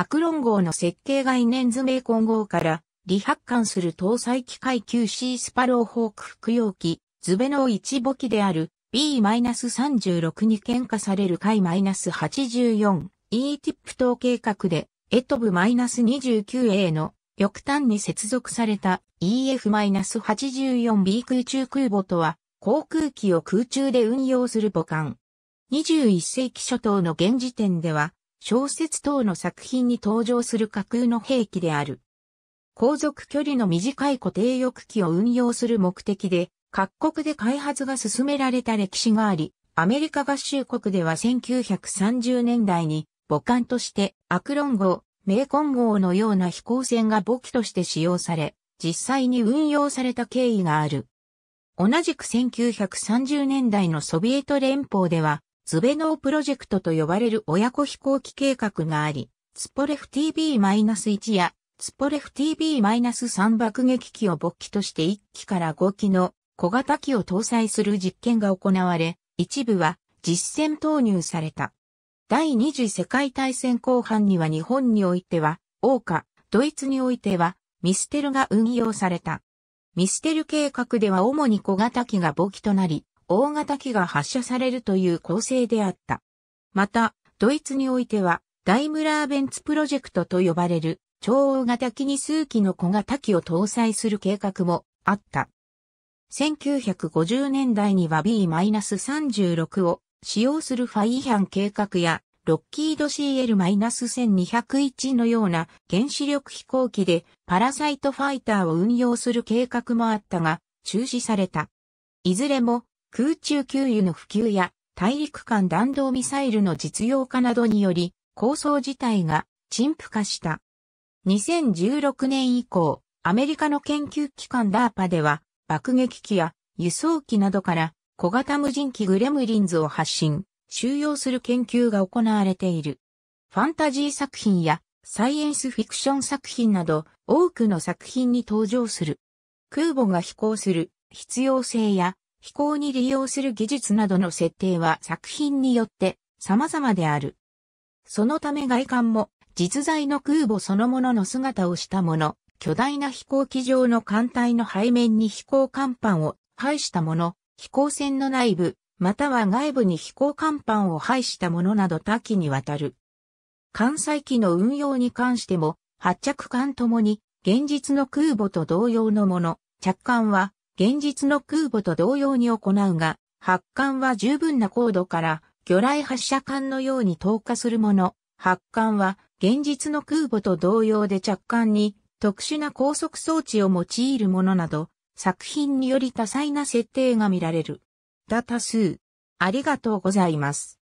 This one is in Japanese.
アクロン号の設計概念図名混合から、離発艦する搭載機械 q C スパローホーク服用機、ズベノー1母機である B-36 に喧嘩される回 -84E ティップ等計画で、エトブ -29A の翼端に接続された EF-84B 空中空母とは、航空機を空中で運用する母艦。21世紀初頭の現時点では、小説等の作品に登場する架空の兵器である。航続距離の短い固定翼機を運用する目的で、各国で開発が進められた歴史があり、アメリカ合衆国では1930年代に母艦としてアクロン号、メーコン号のような飛行船が母機として使用され、実際に運用された経緯がある。同じく1930年代のソビエト連邦では、ズベノープロジェクトと呼ばれる親子飛行機計画があり、ツポレフ TB-1 やツポレフ TB-3 爆撃機を勃起として1機から5機の小型機を搭載する実験が行われ、一部は実戦投入された。第二次世界大戦後半には日本においては、欧下、ドイツにおいては、ミステルが運用された。ミステル計画では主に小型機が勃起となり、大型機が発射されるという構成であった。また、ドイツにおいては、ダイムラーベンツプロジェクトと呼ばれる超大型機に数機の小型機を搭載する計画もあった。1950年代には B-36 を使用するファイハン計画やロッキード CL-1201 のような原子力飛行機でパラサイトファイターを運用する計画もあったが中止された。いずれも空中給油の普及や大陸間弾道ミサイルの実用化などにより構想自体が陳腐化した。2016年以降、アメリカの研究機関ダーパでは爆撃機や輸送機などから小型無人機グレムリンズを発信、収容する研究が行われている。ファンタジー作品やサイエンスフィクション作品など多くの作品に登場する。空母が飛行する必要性や飛行に利用する技術などの設定は作品によって様々である。そのため外観も実在の空母そのものの姿をしたもの、巨大な飛行機上の艦隊の背面に飛行甲板を配したもの、飛行船の内部、または外部に飛行甲板を配したものなど多岐にわたる。艦載機の運用に関しても、発着艦ともに現実の空母と同様のもの、着艦は現実の空母と同様に行うが、発艦は十分な高度から魚雷発射管のように投下するもの、発艦は現実の空母と同様で着艦に特殊な高速装置を用いるものなど、作品により多彩な設定が見られる。だ多数。ありがとうございます。